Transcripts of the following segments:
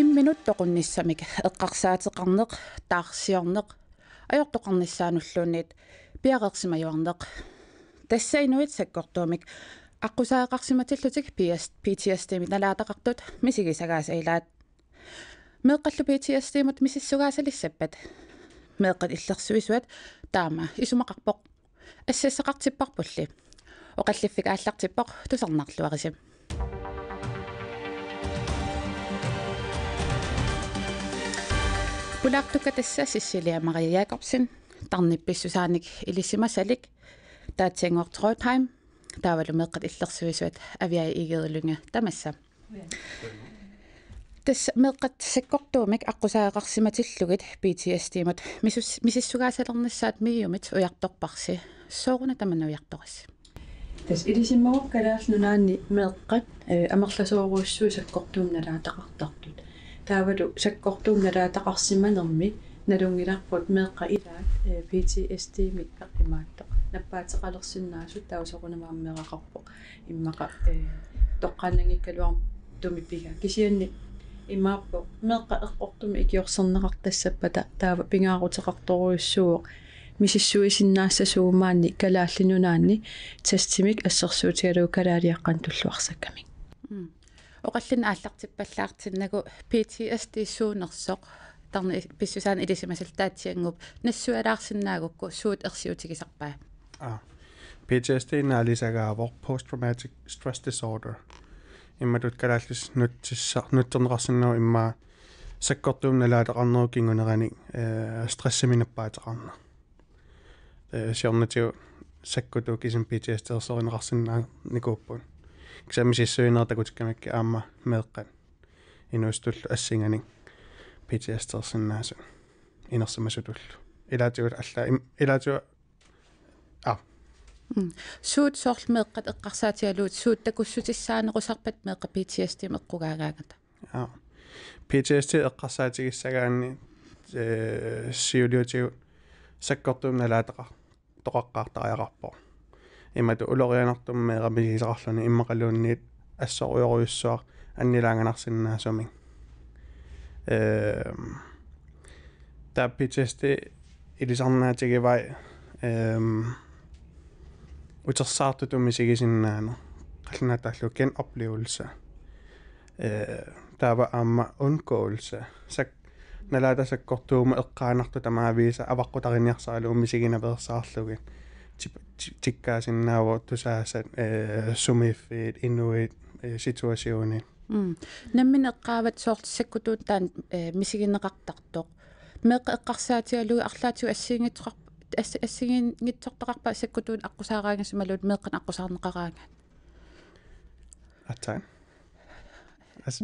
5 минут тоқунниссамик эққарсаатеқарнеқ таарсиорнеқ аёртоқарниссаануллуунит пиақерсимаюарнеқ тассаинуит саккортуумик аққусаақарсиматиллутик PTSD-ми налаатақартут мисигисагаасаилаат меққаллу PTSD-мут мисиссугаасалиссаппат меққат иллерсуисуат таама исумақарпоқ ассассақартиппарпулли оқаллиффик ааллартиппоқ тусарнарлуарисим пулаартука тасса сиссилия мария якобсен тарнипписсусааник илиссимасалик таатсингортройтхайм таавалумеэккат иллерсуисуат авиа игерилунга тамасса тас меэккат саккортуумик аққусаақарсиматиллугит PTSD-мат мисус мисиссугаасалернассаат мигиумит уярторпарси сооруна тамана уярторис тас илисиммагоп калаарлунаани меэккат амерласоорууссуи саккортуунналаа тақартартут таавалу саккортуунналаатақарсиманерми налунгиларпут меэққа илаат э, PTSD миккақ имааттоқ наппаатеқалерсиннаасут таусоқунамааммеқақарпоқ иммақа э, тоққаанангиккалуар тумиппига кисианни имааппоқ меэққа эққортуми икиорсернеқар тассаппата таава пингаарутеқарторуйуссууоқ мисиссуисиннаассасуумаанни калааллинунаанни тастимик ассерсуутигалуу калаалиаққан туллуарсаккамин оқаллина ааллартиппаллаартиннагу PTSD суунерсоқ тарни э, писсусаан илисимасалтаатсиангуп нассуалаарсинаагукку суут ерсиутигисарпаа а PTSD наалисагаавор post traumatic stress disorder имматут калааллис нутсиссар нуттернеқарсиннеру иммаа саккортуум налаалеқарнеру кингунерани э стрессаминаппаатеқарна э сиорнатиу саккуту кисим PTSD ерсоринеқарсинаа никууппун ксамисиссуинертакутиккамакки аама меэккан инуустуллу ассинганик PTSD-терсиннаасу инерсимасутуллу илаатигул алла илаатиу а суут соорлу меэккат эққарсаатигалуут суут такуссутиссаанерусарпат меэққа PTSD меққугаагаагата а PTSD эққарсаатигиссагаанни э сиулиутигу саккортуунналаатеқар тоқаққартариақарпоо има тулорианартумме раписисарлуни иммакалуунниит ассориориуссуар аннилаганарсиннаасумин э та PTSD илисарнаатигивай э утерсаартутумисигисиннаана qallinataallukkin oplevelse э таава аама унгоулсе сак налаатасаккортуума эққаанарту тамаависа аваққутаринниарсаалуумисигинаверсаарлугин tikkaasinnaavu tusaasat sumiffit inuit situasioni наммин эққаават соортиссаккутууттаан мисигинеқартартоқ меққарсаатигалуи арлаатиу ассигингитсоқар ассигингитсортақарпа саккутуун аққусаараагасмалуут меққан аққусаарнеқараага атаа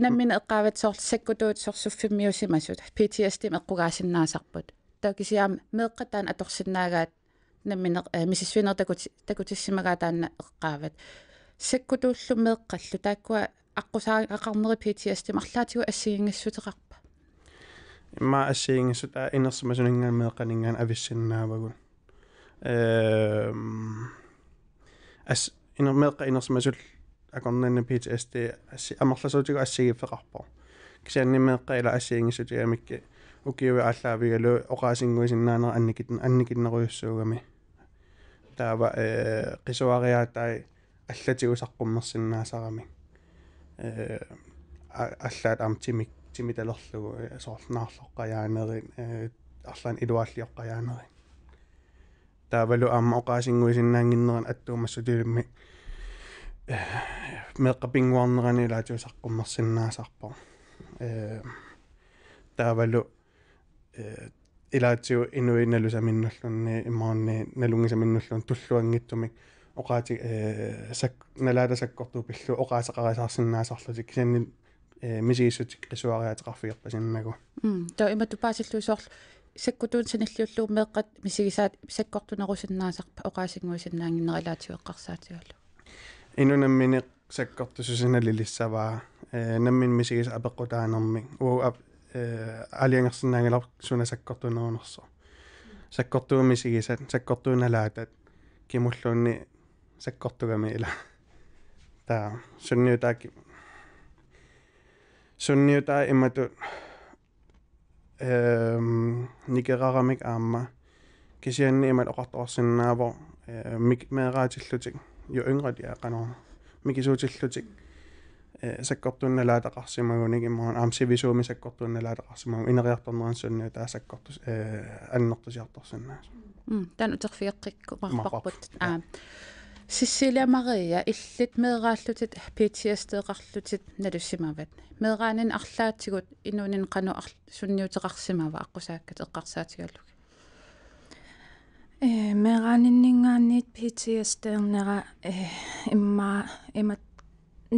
наммин эққаават соортиссаккутуут сорсуффиммиусимасут PTSD меққугаасиннаасарпут такисиам меққатаан аторсиннаагаат наммина э, мисисвинер такут такутиссимагаатаанна эққаават саккутууллу меэққаллу тааккуа аққусаа ақарнери PTSD марлаатигу ассигингссутеқарпа имма ассигингссут аа инерсумасунингаамеэққанингаан ависсиннаавагу эм ас инермеэққа инерсумасул акорнанна PTSD асси амарласуутигу ассигиффеқарпа кисианнимеэққа ила ассигингссутиамикки укиуи ааллаавигалу оқаасингуисиннаанер анникитн анникиннеруйуссуугами таава э qisuariatai аллатигусаққуммерсиннаасарами э аллаат амтимик тимиталерлугу э, соорнаарлоққаяанери э, арлаан илуааллиоққаяанери таавалу аама оқаасингуисиннаангиннеран аттуумассутилимми э, меққапингуарнерани лаатиусаққуммерсиннаасарпо э таавалу э илааtsiu inuinalus aminnerlunni immaanni nalungisaminnerlun tulluanngittumik oqaati sak nalaatasakkortu pillu oqaasaqarisaarsinnaasarlutik kisanni misiissutik qisuariateqarfigerpasinnagu to imatupaasilluusoorlu sakkutuun sanalliullu meeqqat misigisaat sakkortunerusinnaasarpa oqaasinguusinnaangineralaatiueqqarsaatiullu inunammini sakkortususinalilissavaa nammin misigis apeqqutaanermik uu Э, алиангерсинаангилар сунасаккортунерунерсо саккортууми сигисат саккортууналаатат кимуллуунни саккортугами ила таа сунниутааки сунниутаа иммату эм никерарамик аама кисианни имат оқарторсиннаавор э, мик меэраатиллутик ю yngre de er qanor mikisuutillutик саккортунналаатақарсимагуник иммаан аамсивисууми саккортунналаатақарсимагу инериарторнеранссунниу таасаккортус аннертусиарторсуннаасу м тан утерфиэққикку марпарпут аа сиссиламария иллит меэрааллутит PTSD-қарлутит налуссимават меэраанин арлаатигут инунин қану сунниутеқарсимава аққусааккат эққарсаатигалук э меэрааниннингаанниит PTSD-ернера э имма имат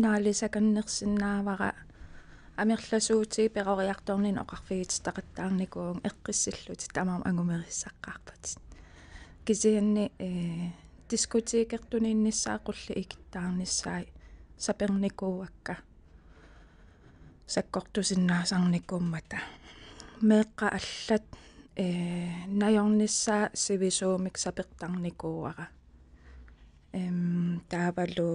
наалисаканнерсинаавара амерласуутиги перориарторнин оқарфигитситақаттаарникуун эққиссиллути тамам агумерисаққарпатит кисианни э дискутиикертуниннссаақулли икиттаарниссаи саперникууакка саккортусиннаасарникууммата меққа аллат э наёрниссаа сивисуумик сапертарникууара эм таавалу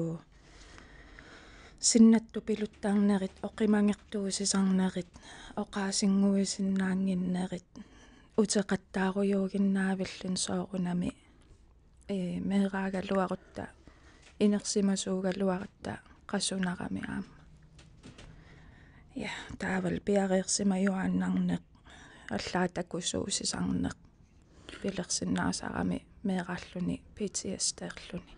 синнаттупилуттаарнерит оқимангертуусисарнерит оқаасингуисиннаангиннерит утеқаттааруйуугиннаавиллун соорунами э мераагалуарутта инерсимасуугалуарутта қасунарами аама я таавал пиареерсима юааннарнеқ аллаа такусуусисарнеқ пилерсиннаасарами мерааллуни PTSD-ерлуни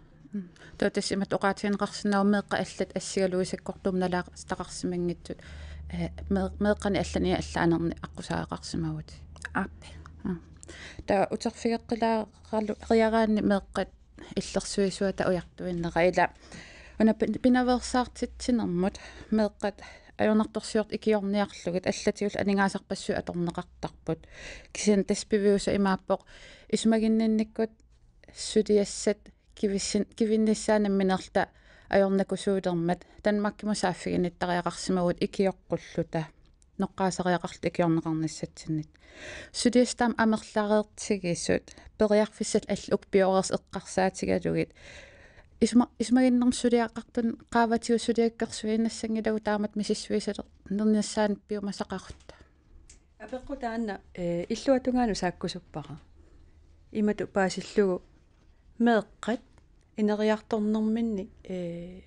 тотассимат оqaatigineqarsinarmeqqa аллат ассигалуисаккортум налаа стақарсимангитсут э, меэққани аллани аллаанерни аққусаақарсимавут аппи та утерфигеққилаариараанни меэққат иллерсуисуата уяртуиннераила уна пинаверсаартитсинермут меэққат ajornartorsiort ikiorniarlugut allatiul aningaasarpassu atorneqartarput kisan taspivиуса имааппоқ исмагиннинниккут сулиассат кивисин кивиннссаанамминерта ajornakusuulermat tanmakkimu saaffiginnittariaqarsimawut ikiorqullluta noqqaasariaqarlut ikiorneqarnissatsinnit suliastam amerlaareertigiissut periarfissat alluk piorers eqqarsaatigalugit isma ismaginnerm suliaqarpun qaavatiu suliakkersuinassangilagu taamat misissuisaler nerniassaan piumasaqarutta apeqqutaanna illuatungaanu saakkusuppara имату паасиллугу меэккат инериарторнэрминник э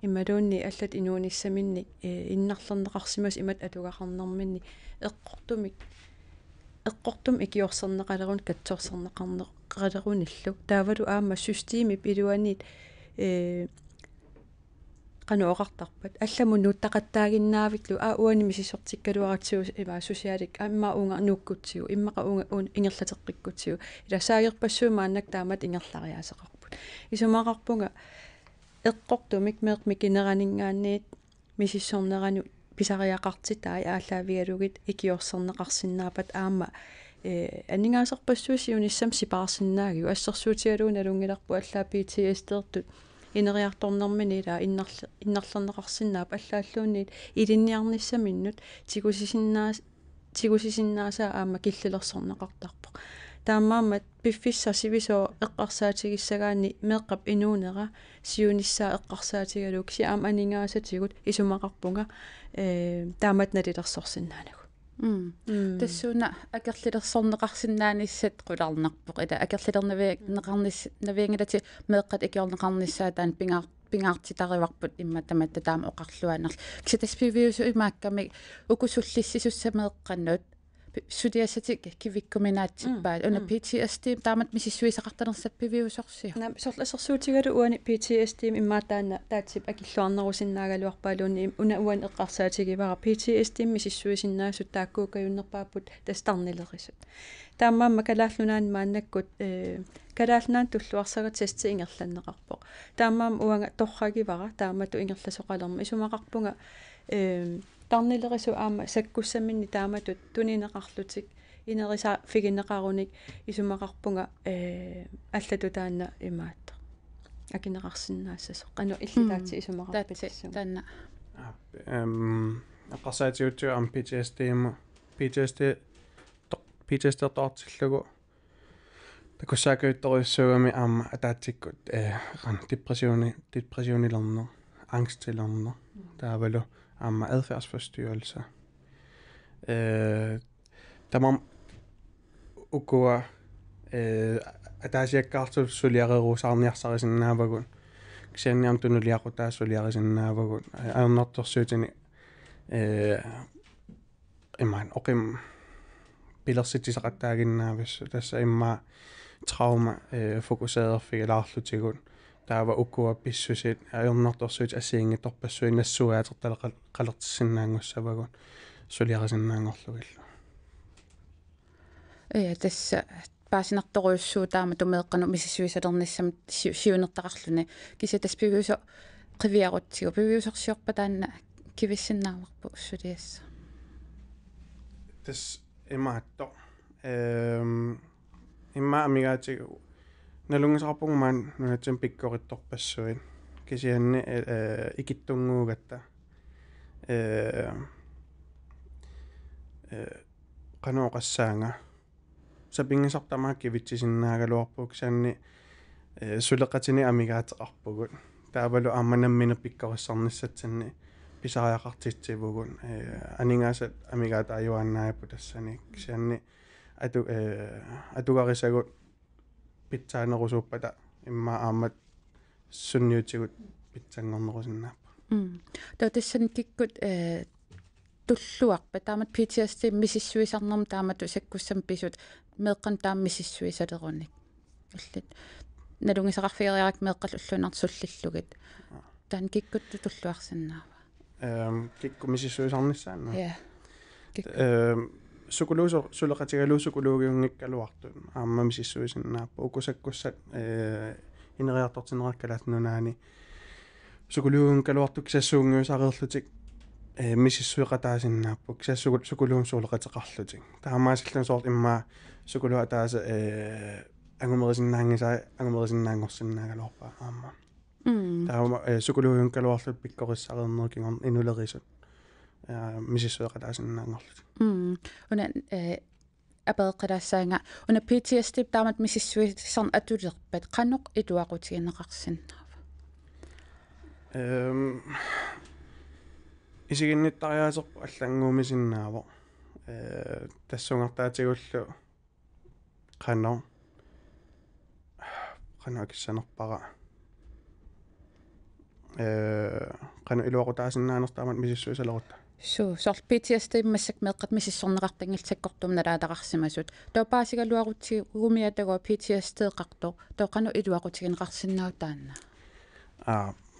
иннарлернеқартут ималуунни аллат инуунissaminник э иннарлернеқарсимас имат атугақарнэрминни эққортумик эққортум икиорсернеқалерун катсоорсернеқарнеқалеруниллу таавалу аама системи пилуанит э кануоқартарпат алламу нуттақаттаагиннаавитлу аа уаними сисортиккалуаратсуус има сусиалик амма унга нууккутсиу иммақа унга ингерлатеққиккутсиу иласаагерпассуума аннак таамат ингерлариасеқарпут исумақарпунга эққортумик меқ микинеранингаанниит мисиссорнерану писариақартитаа аалаавигалугит икиорсернеқарсиннаапат аама э анингаасерпассууси униссам сипаарсиннаагиу ассерсуутигалуун алунгиларпу аллаа PTS-тертут инериарторнэрмини ила иннерл иннерлернеқарсинаап аллааллуунниит илинниарниссаминнут тигусисиннаа тигусисиннааса аама киллилерсорнеқартарпоқ таамаамат пиффисса сивисоо эққарсаатигиссагаани меэққап инуунера сиунissaa эққарсаатигалукси аама анингаасатигут исумақарпунга э таамат налилерсорсиннаанагу тассууна акерлилерсорнеқарсинаанissat қулаарнарпоқ ила акерлилернавиаг неқарнис навиангилати меэққат икиорнеқарниссаатаан пингаар пингаартитариварпут имма таматта таама оқарлуанерл кисатаспивиусу имаакками укусуллиссисуссамеэққаннут sudiasatik kivikkuminaatippaat una PTSD taamat misissuisaqartanersappiviusorsia nam sorlasersuutigalu uani PTSD immaataanna taatsip akilluarnerusinnaagaluarpaaluunni una uan eqqarsaatigivara PTSD misissuisinnaasut taakkuukajunnerpaaput tastarnilerisut таамаа макалаарлунаан мааннаккут э калаалнаан туллуарсага тести ингерланнеқарпо таамаам уанга торрагивара таамату ингерласоқалерма исумақарпунга э тарнилерису аама саккуссамминни тааматут тунинеқарлутик инериса фигинеқаруник исумақарпунга э аллатутаанна имаатта акинеқарсиннаассасо қану иллилаати исумақарпитсуу таанна эм аққарсаатиутсуу ам PTSD има PTSD PTSD таартиллугу такуссаакуитторюссуугами аама атаатсиккут э қан депрессиони депрессионилэрнер angstillerne. Der er vel om adfærdsforstyrrelser. Tamam ukua ataasiak kartul suliareruusaarniarsarisinnaavagun. Ksianniam tunuliaqu suliarisinnaavagun. Aernortorsuutini имаан оқим пилерситисақаттаагиннаавис тасса имма траума э фокусаерфиг лаарлутигун таава уккуа писсусит аернарторсуит асиингитторпассуинна суаатертала қалертиссиннаангуссавагун сулиарисиннаангорлугилла э тасса паасинарторуйуссуу таама тумеэққану мисисуисалерниссам сиунертақарлуни киса тас пивиусо қивиарутсигу пивиусорсиорпа таанна кивиссиннааварпу уссулиасса тас имаатто эм имма амигаатигу налунгисарpungumaan nungatsun pikkorittorpassuin kisianni eh, ikittunguugatta qanoqassaanga sapingisartamaa kivitsisinnaagaluarpuk saanni suleqatini amigaateqarpugut таавалу ааманаммина пиккориссарниссатсанни писариақартитсивугун анигаасат амигаат аюааннаапу тассани кисианни ату э атугарисагут pitsaannerusuuppata imma aammat sunniutigut pitsanngornerusinaappa м тотссан киккут э туллуарпа таамат PTSD мисиссуисарнэрм таамат усаккуссам писут меэккан таам мисиссуисалеруник аллат налунгисақарфиариарак меэккал уллунар суллиллугит таан киккутту туллуарсиннаава эм кикку мисиссуисарниссаана я э, эм sukuluuso sulaqatigaluusukuluugiunngikkaluartun aammami sissuisinnaappa ukusakkussat инериарторсинерааккалаатнунаани сукулуугун калуартук сассуунгиусаарерлутик э миссуиқатаасиннааппук сассугут сукулуун суулеқатеқарлутик таамаасиллун соорт иммаа сукулуа тааса э агумерисиннаангисаа агумерисиннаангорсиннаагалорпаа аама таама э сукулуугун калуарлут пиккориссаарернеркингор инулерисут Э, мисиссуэкъалаасиннаангорлут м уна э, апеэкъалаассаанга уна PTSD таамат мисиссуисарн атулерпат канок итуакутигинеқарсин эм исигинниттариаасерпу аллангуумисиннаавоо э тассунгартаатигуллу канно канно киссанерпара э канно илуакутаасиннаанертаамат мисиссуисалерутта Su, sol PTSD masag melgad mis isog na gagdang il tagog dwi'n nara da gachsi masud. Do ba si galw agw ti gwmi adag o PTSD gagdo, do gan o idw agw ti gyn gachsi na o dan.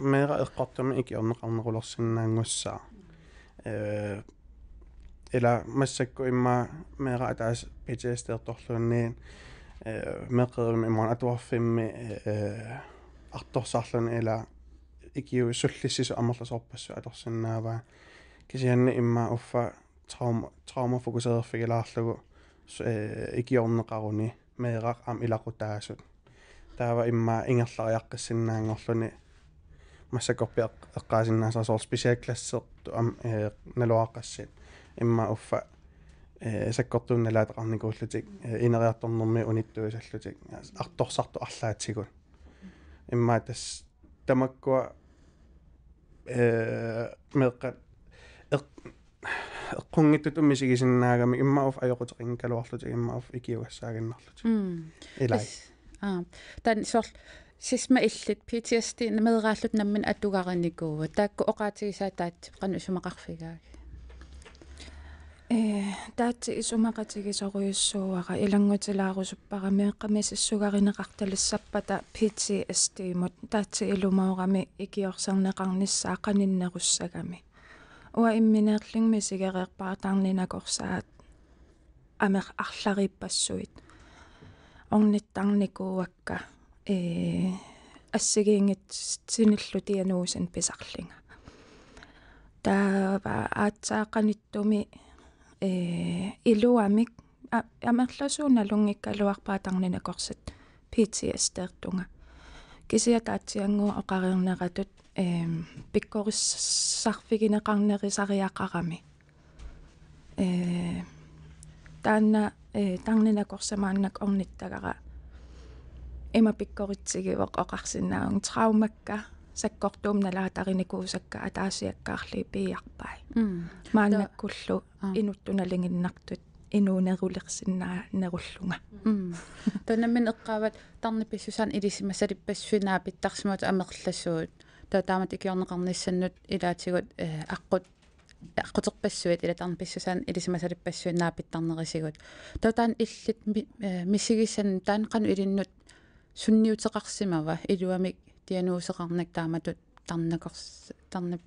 Mera eich gagdo mi igi o'n gawn o gulog sy'n na ngwysa. Ila masag gwy ma mera adas PTSD o dollw ni melgad o'n imon adwa ffim mi agdo sallan ila igi o'i swllis i so amal o'r sopas o'r sy'n na o'r kisianne imma uffa trauma trauma fokuseret fikilaarlugu ikiorneqaruni meeraq am ilaqutaasut taava imma ingerlariaqqissinnaangorluni массакорпи эққаасиннаасарсоор специалклассерту ам налуааққассит имма уффа саккортуун налаатеқарникууллутик инериарторнэрми униттуисаллутик арторсарту арлаатсигун имма тас тамаккуа э меққат эққунгиттут уммисигисиннаагами иммауф ажоқутеқингкалуарлут иммауф икиугассаагиннарлут илай аа тан сор сисма иллит PTSD намерааллут наммин атугаринникууа таакку оқаатигисаа таат қану сумақарфигааг э таатси исумақатигисоруйуссууара илангутилаарусуппарами қамисиссугаринеқарталиссаппата PTSD мут таатси илумаорами икиорсарнеқарниссаа қаниннеруссагами уа имминерлингми сигереерпаа тарнинакорсаат амер арлариппассуит орниттарникууакка э ассигиингит синиллу тиануусин писарлинга таава аацаақаниттуми э илуамик амерласууна лунгиккалуарпаа тарнинакорсат PTSD-ертунга кисиатаатсиангуу оқариернератут эм пиккориссарфигинеқарнерисариаққарами э таанна э тарнинакорсамааннак орниттагара има пиккоритсигивоқ оқарсинаагун траумакка саккортуум налаатариникуусакка атаасиаккаарлии пиарпай мааннаккуллу инуттуналингиннартут инуунерулерсинаа неруллунга тонаммин эққават тарниписсусан илисимасалиппассуинаа питтарсимут амерлассуут тоо таамат икиорнеқарниссаннут илаатигут э, аққут аққутерпассуит илатарн писсусаан илисимасалиппассуит наапиттарнерисигут тоо таан иллит миссигиссан э, таан қану илиннут сунниутеқарсимава илуамик тиануусеқарнак тааматут тарнакорс тарна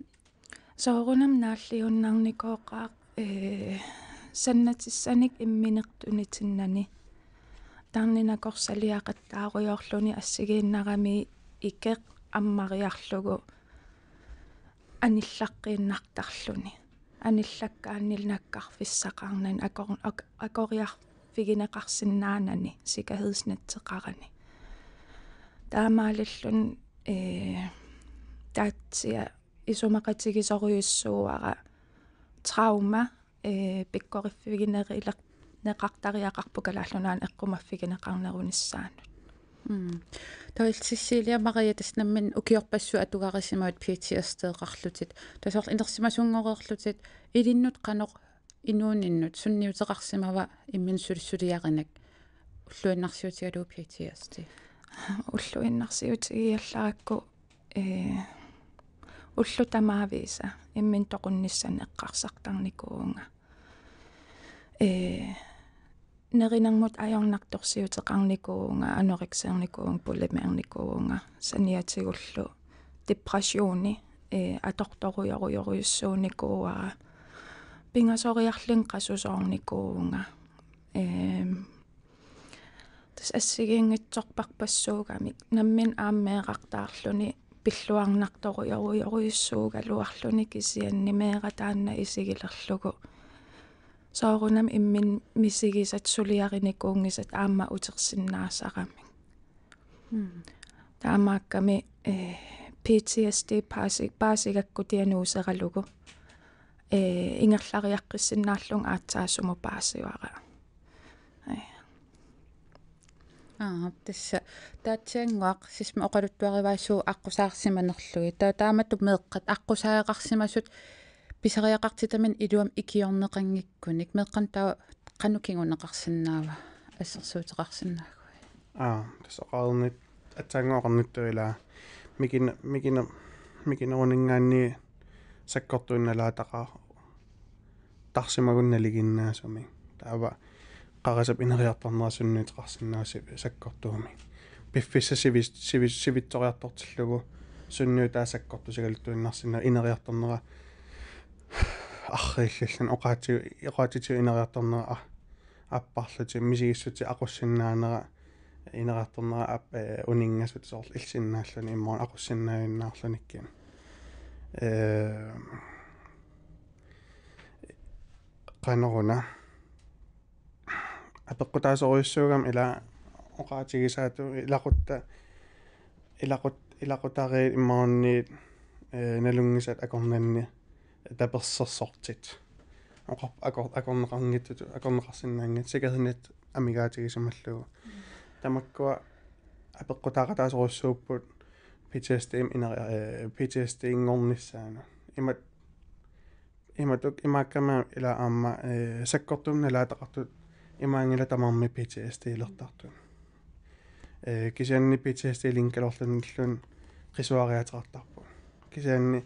соорунам нааллиуннарникооқаа э саннатиссаник имминертунитиннани тааннинакорсалиақаттааруйорлуни ассигииннарами икеқ аммариарлугу аниллаққииннартарлүни аниллаккааннилнаккарфиссақарнани акор акориар фигинеқарсиннаанани сикаһидснатсеқарани таамаалиллун э таатсиа исумақатигисориуссууара траума э пиккориффигинерилер неқартариақарпу калааллунаан эққумаффигинеқарнеруниссаанут тоилсиссиилиа мария таснаммин укиорпассу атугарисимаут PTSD-эқарлутит тасоор инерсимасунгореерлутит илиннут канеқ инууниннут сунниутеқарсимава иммин сулиссулиаринак уллуиннарсиутигалуу PTSD уллуиннарсиутигиаллааракку э уллу тамаависа иммин тоқунниссанеққарсартарникуунга э неринармут аёрнарторсиутеқарникуунга анориксерникуун пулемиарникуунга саниатигуллу депрессиони э аторторуйоруйоруйссууникууара пингасориарлин қасусоорникуунга э тас ассигингитсорпарпассуугами наммин ааммеэқартаарлуни пиллуарнарторуйоруйоруйссуугалуарлуни кисианнимеэра таанна исигилерлугу Så rundt om min misik er at solere en gang, at amma ud til sin nasaramming. Hmm. Der er eh, meget med PTSD, bare sikkert gå der nu, så er eh, der lukket. Ingen klarer jeg ikke sin nalung, at der er som at bare se over. Ja, det er Der er ting, og hvis man går ud på at være så akkusar, som man er nødt til. Der er med, at du med, at akkusar er akkusar, som man er писариақартитаман илуам икиорнеқангиккуник меққан таа қанукингунеқарсинаава ассерсуутеқарсинаагу аа тасоқарнит атсаангоқарниттуилаа микина микина микинерунингаанни саккортуинналаатақаа тарсимагунналигиннаасуми таава қарасап инериартарнерасунниитеқарсинаасип саккортууми пиффисса сивис сивис сивитториартортиллугу сунниутаа саккорту сагалуттуиннарсина инериартарнера арриллаллан оqaатиу иqaатитиу инериарторнера аппарлути мисигиссути акуссиннаанера инериарторнера ап унингасут соорлу илсиннааллуни иммуун акуссиннаавиннаарлуниккин э канаруна апеккутаасориуссуугам э, ила оqaатигисаату илакутта илакут илакутари иммаарниит э налунгисат акорнанни таперсерсортит акор акорнеқарнитту акорнеқарсинаангаат сикасинат амигаатигисумаллугу тамаккуа апеққутаақатаасоруссууппут PTSD инер PTSD э, ингорниссаана имат иматук имааккама ила аама э, саккортунна лаатақартут имаангила тамарми PTSD илертартун э кисианни PTSD линкалорлуниллун қисуариатеқартарпу кисианни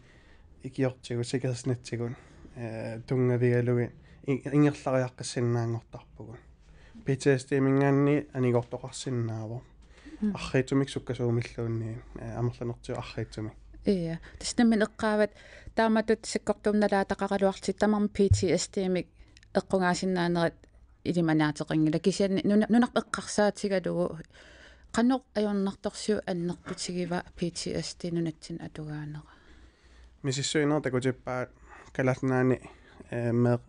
икиортигу сикерснатсигун э, тунгавигалуги ингерлариаққассиннаангортарпугун PTSD мингаанни анигортоқарсиннаавор архиитумик суккасуумиллуунни э, амерланертиу архиитумик иа таснамин эққаават тааматут сиккортумналаатақаралуарлит тамарми PTSD-мик эққунгаасиннаанерат илиманаатеқингила кисиан нунақ эққарсаатигалугу қаннор аёрнарторсиу аннерпутигива PTSD нунатсин атугаанера mississuinoo takutippaat kalarnaani meeq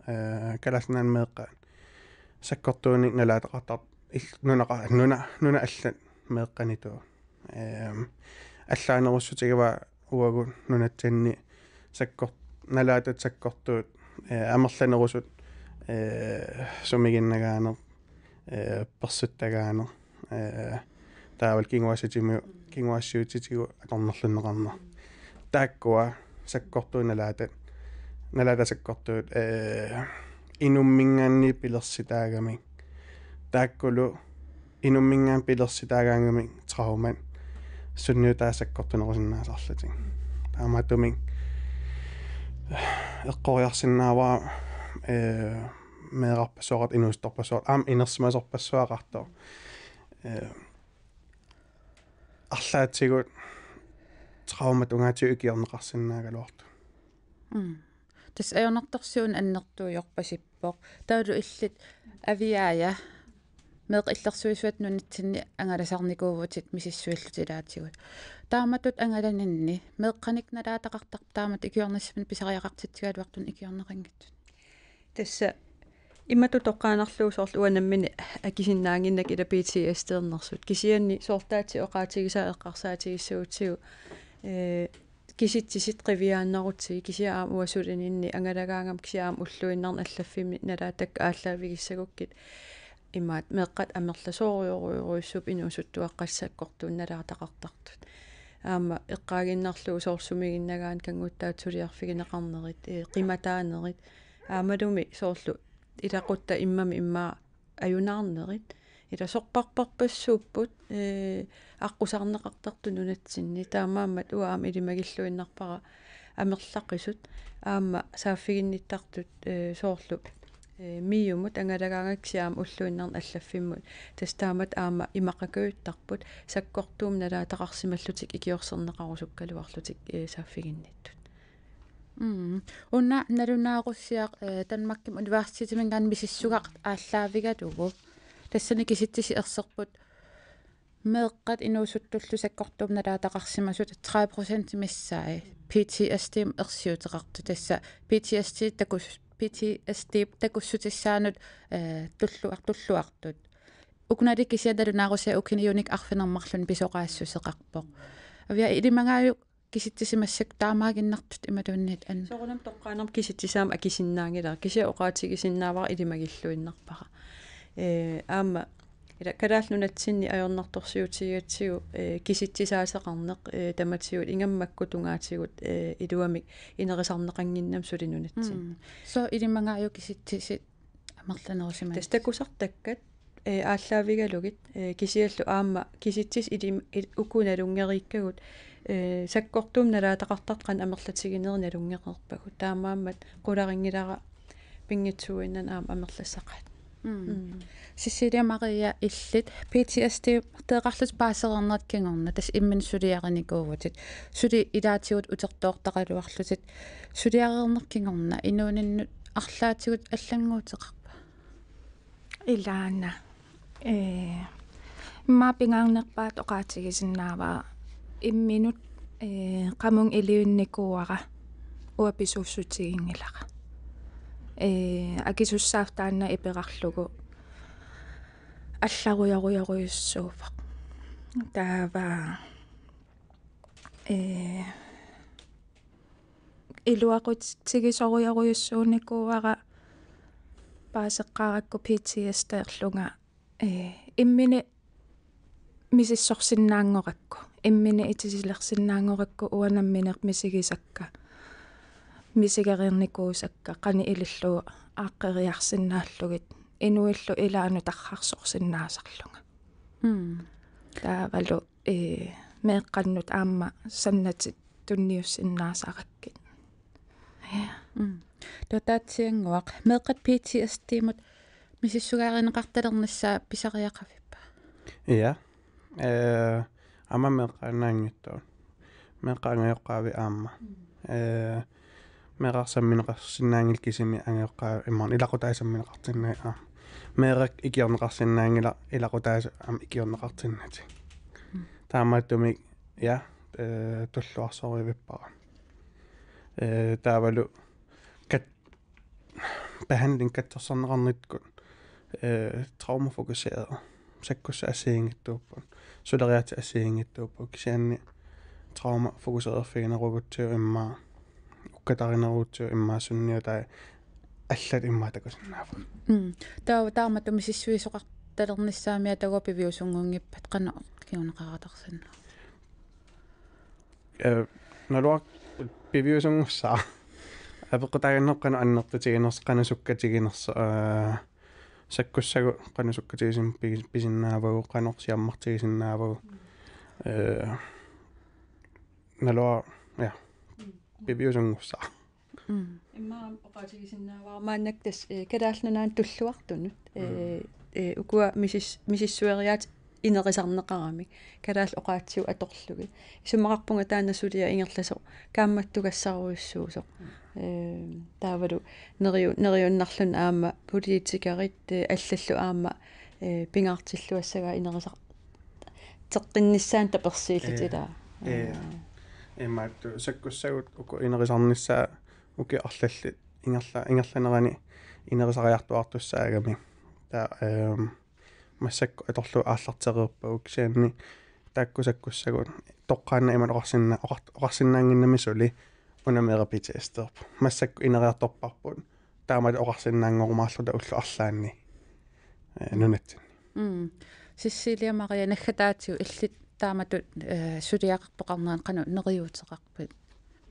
kalarnaan meeqqaan sakkortuuni nalaataqartar nunaqa nuna nuna allan meeqqanitu аллаанеруссутигава уагун нунатсанни саккор налаатат саккортуут э, амерланерусут э, сумигиннагаанер э, персуттагаанер таавал кингуасатимиу кингуассиутитигу акорнерлуннеқарнер тааккуа sakkortuin nalaata nalaata sakkortuut э инуммингаанни пилерситаагами тааккулу инуммингаан пилерситаагаангами трауман сунниутаасаккортунерусиннаасарлатин таамаатумин эққориарсиннааваа э меэрарпасуарат инуусторпасуар аам инерсимасорпассуақартоо э арлаатсигут trauma tungaatiuk iorneqarsinnaagalort mm tas ajornertorsuun annertuujorpasippoq taalu illit aviaaya meeq illersuisuat nunitsinni angalasarnikuuvutit misissuillutilaatigul taamatut angalaninni meeqqanik nalaataqartar taamat ikiornissamin pisariaqartitsigaluartun ikiorneqingittut tassa иммату тоққаанарлуу соорлу уанааммини акисиннаангиннак ила PTSD-ернэрсут кисианни соортаати оқаатигисаа эққарсаатигиссуутсигу Э, кисит сисит қивиааннерутсиги кисиаа уасулининни ангалагаангам кисиаам уллуиннерна аллаффими налаатак ааллаавигиссагуккит имаат меэққат амерласоориоруйоруйссуп инусуттуаққассаккортуун налаатақартартут аама эққаагиннерлуу соорсумигиннагаан кангуттаатсулиарфигинеқарнерит э, қиматаанерит аамалуми соорлу илақутта иммами иммаа аюнаарнерит ила сорпарпарпассууппут э аққусарнеқартарту нунатсинни таамааммат уаам илимагиллуиннарпара амерлаққисут аама сааффигинниттартут соорлу миумут ангалагаагаксиаам уллуиннарн аллаффиммут тастаамат аама имақакуйуттарпут саккортуум налаа тақарсималлутик икиорсернеқарусуккалуарлутик сааффигинниттут уна налунаагуссиақ танмакким университетимингаан мисиссугақ ааллаавигатугу тассани киситсиси ерсерпут meeqqat inuusuttullusakkortum nalaataqarsimasut 30% missaai PTSD ersiuteqartu tassa PTSD takus PTSD takussutisaanut tulluar tulluartut uknalik isiadalunarusa ukiniunik arfinermarlun pisoqaassuseqarpoq avia ilimagaayuk киситсимассак таамаагиннартут ималуунниит ан соорунам тоққаанер киситсисаама акисиннаангилаа кися оқаатигисиннаавар илимагиллуиннарпара э аама калаалнунатсинни аернарторсиутигатсигу э, киситсисаасеқарнеқ э, таматсигут ингаммаккутунгаатигут э, илуамик инерисарнеқангиннам сулинунатсин со илиммангаариу киситсисит амерланерусимаа тастакусартаккат ааллаавигалугит кисиаллу аама киситсис илим уккуналунгериккагут саккортуум налаатақартартқан амерлатигинер налунгеқерпагу таамааммат қуларингилара пингитсуиннан аама амерлассақат Сисилия Мария иллит PTSD теэқарлут паасеэрнеркингорна тас иммин сулиарникуувутит сули илаатигут утертоортақалуарлутит сулиарернеркингорна инууниннут арлаатигут аллангуутеқарпа илаана э мапингаарнерпаат оқаатигисиннааваа имминут э қамун иливинникууара уаписууссутигингилара э акисуссаафтаанна иперарлугу аллагуяруяруйуссууфа таава э илуакутсигисоруяруйуссууникууара паасеққаракку PTSD ерлунга э иммине мисиссорсиннаангоракку иммине итисилерсиннаангоракку уанамминер мисигисакка мисигерирникуусакка қани илиллу ааққериарсинааллугит инуиллу илаану тархарсорсинаасарлунга м таавалу э меэққаннут аама саннатит тунниуссинаасараккит я э. м тотаатсиангуақ меэққат PTSD-мут мисиссугааринеқарталернассаа писариақафиппа я э аама меэққанаангиттоо меэққаангиоққаави аама э meqarsammineqarsinnaangilkisimi angeqqaa imman ilaqutaasammineqartinna аа meerak ikiorneqarsinnaangila ilaqutaasa am ikiorneqartinnati таамааттуми я э туллуарсоривиппара э таавалу кат behandling каттерсарнеқарниткут э травмафокусeret саккусса ассиингиттууппут сулериати ассиингиттууппут кисианни травмафокусерфигинерукуттиу иммаа уккатаринеруутсу иммаасунниу таа аллат иммаатакуснаава таа тааматум сиссуисоқарталернissaамиа тагуапи виусунгунгиппат қана киунеқаратарсанна э налуак пивиусунгуссаа апеқутагиннеққана аннертатигинерс қана суккатигинерс аа саккуссагу қана суккатигисим писиннаавагу қанорсиаммартигисиннаавагу э налуа я пивиусангусаа имма опаатигисиннаавармааннак тас э, калааллунаан туллуартунут э, э укуа мисис мисиссуэриаат инерисарнеқарами калаал оқаатсиу аторлуги исумақарпунга таанассулия ингерласо каамматтугассаруиссуусо э таавалу нериу нериуннарлун аама политикарит э, аллаллу аама э пингаартиллуассага инерисар теққиннссаан таперсииллатила э имаатту саккуссагут уку инерисарнissaа уки арлалли ингерла ингерланерани инерисариартуартуссаагами таа эм массакку аторлу ааллартерерпа уксаанни тааккусаккуссагут тоққаана иман оқарсинна оқарсиннаангиннами сули унамера питеэстерп массакку инериарторпарпут таамат оқарсиннаангорумаарлута уллу арлаанни нунатсин м сиссилия мария наггатаатиу иллит тааматут э, сулиақарпоқарнеран қану нериутеқарпит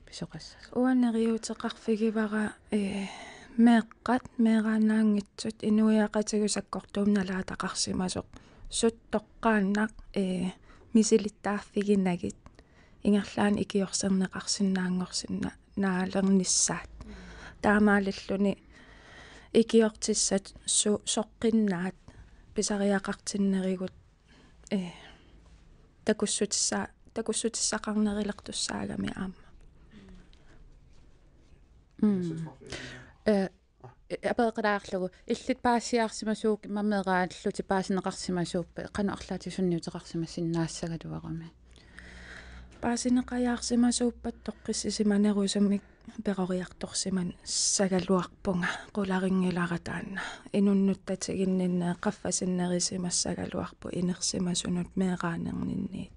писоқассас уанериутеқарфигивара э меэққат меэрааннаангитсут инуяақатагусаккортуум налаатақарсимасоқ сут тоққааннақ э мисилиттааффигиннагит ингерлаан икиорсернеқарсинаангорсинна наалернissaат таамаалллуни икиортиссат су соққиннаат писариақартиннеригут э такуссутиссаа такуссутиссақарнерилертуссаагами аама м э, э апеэкъалаарлугу иллит паасиаарсимасуук мамеэрааллути паасинеқарсимасууппа қану арлаати сунниутеқарсима синнаассагалуарами паасинеқаяарсимасууппат тоққиссисиманерусамик peqoriartorsiman sagaluarpunga qularingilarataanna inunnuttatsiginninne qaffasinnerimasagaluarpu inersimasunut meeraanerninniit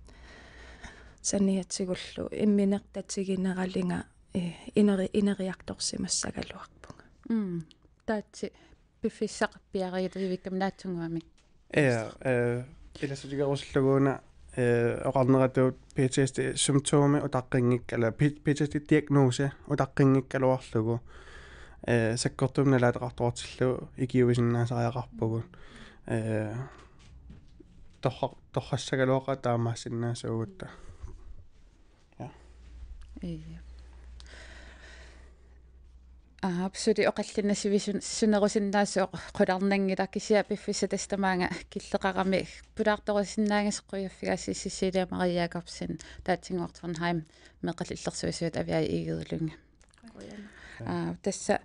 sanniatsigullu imminertatsigineralinga ineri ineriartorsimassagaluarpunga mm taatsi piffissaqappiariilivikkam naatsunguami ea э eh, пиласутигарусуллагууна оқарнератуут PTSD symptomi утаққингик ала PTSD diagnose утаққингик алуарлугу э саккортумна лаатеқартуартиллу икиувисиннаасариақарпугу э тохор тохассагалооқа таамаассиннаасуугутта я э аапсули оқаллина сивисунерусиннаасоо қуларнангилаккисиа пиффисатастамаанга киллеқарами пулаарторусиннаагасеққуяффигааси сисилия мариякарсин таатсингуартфонхайм меқаллиллерсуисуут авиа игерулунг аа тасса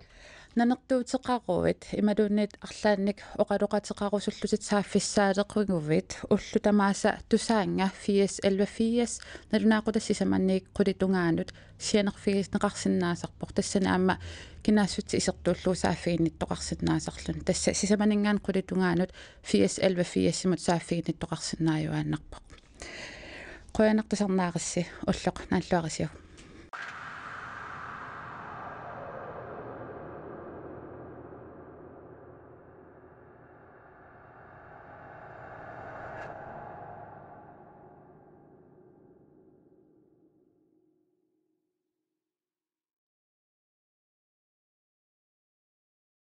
нанертуутеқаруит ималуунниит арлаанник оқалоқатеқарусуллутит сааффиссаалеқунгувит уллу тамааса тусаанга фиес элва фиес налунаақутасси саманник қулитунгаанут сианерфигис неқарсинаасарпор тассана аама кинаассутси исертууллуу сааффигиннит тоқарсинаасарлун тасса сисаманингаан қулитунгаанут фиес элва фиесимут сааффигиннит тоқарсинааюааннарпақ қоянартасарнаарисси уллоқ наллуарисиу